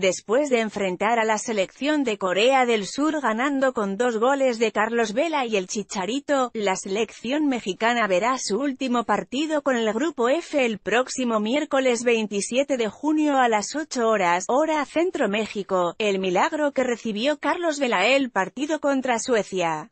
después de enfrentar a la selección de Corea del Sur ganando con dos goles de Carlos Vela y el Chicharito, la selección mexicana verá su último partido con el Grupo F el próximo miércoles 27 de junio a las 8 horas, hora Centro México, el milagro que recibió Carlos Vela el partido contra Suecia.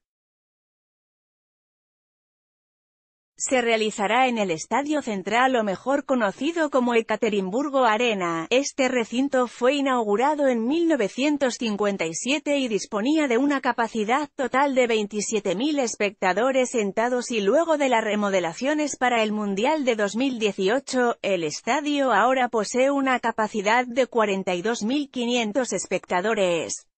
se realizará en el Estadio Central o mejor conocido como Ekaterimburgo Arena. Este recinto fue inaugurado en 1957 y disponía de una capacidad total de 27.000 espectadores sentados y luego de las remodelaciones para el Mundial de 2018, el estadio ahora posee una capacidad de 42.500 espectadores.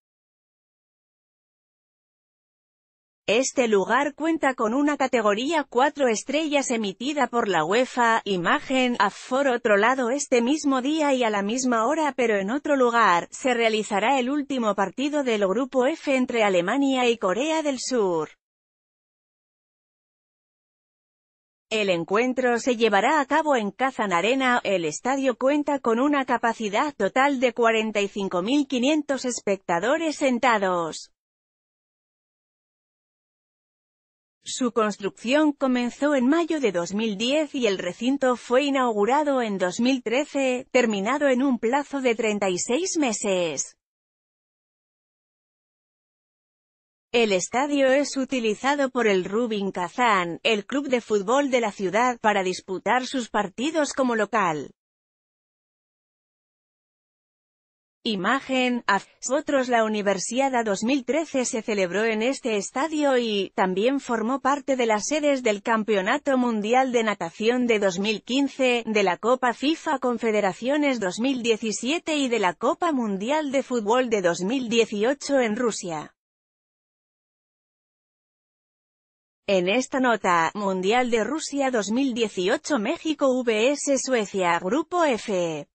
Este lugar cuenta con una categoría 4 estrellas emitida por la UEFA, Imagen, for otro lado este mismo día y a la misma hora pero en otro lugar, se realizará el último partido del Grupo F entre Alemania y Corea del Sur. El encuentro se llevará a cabo en Kazan Arena, el estadio cuenta con una capacidad total de 45.500 espectadores sentados. Su construcción comenzó en mayo de 2010 y el recinto fue inaugurado en 2013, terminado en un plazo de 36 meses. El estadio es utilizado por el Rubin Kazán, el club de fútbol de la ciudad, para disputar sus partidos como local. Imagen, a otros la Universiada 2013 se celebró en este estadio y, también formó parte de las sedes del Campeonato Mundial de Natación de 2015, de la Copa FIFA Confederaciones 2017 y de la Copa Mundial de Fútbol de 2018 en Rusia. En esta nota, Mundial de Rusia 2018 México vs Suecia, Grupo F.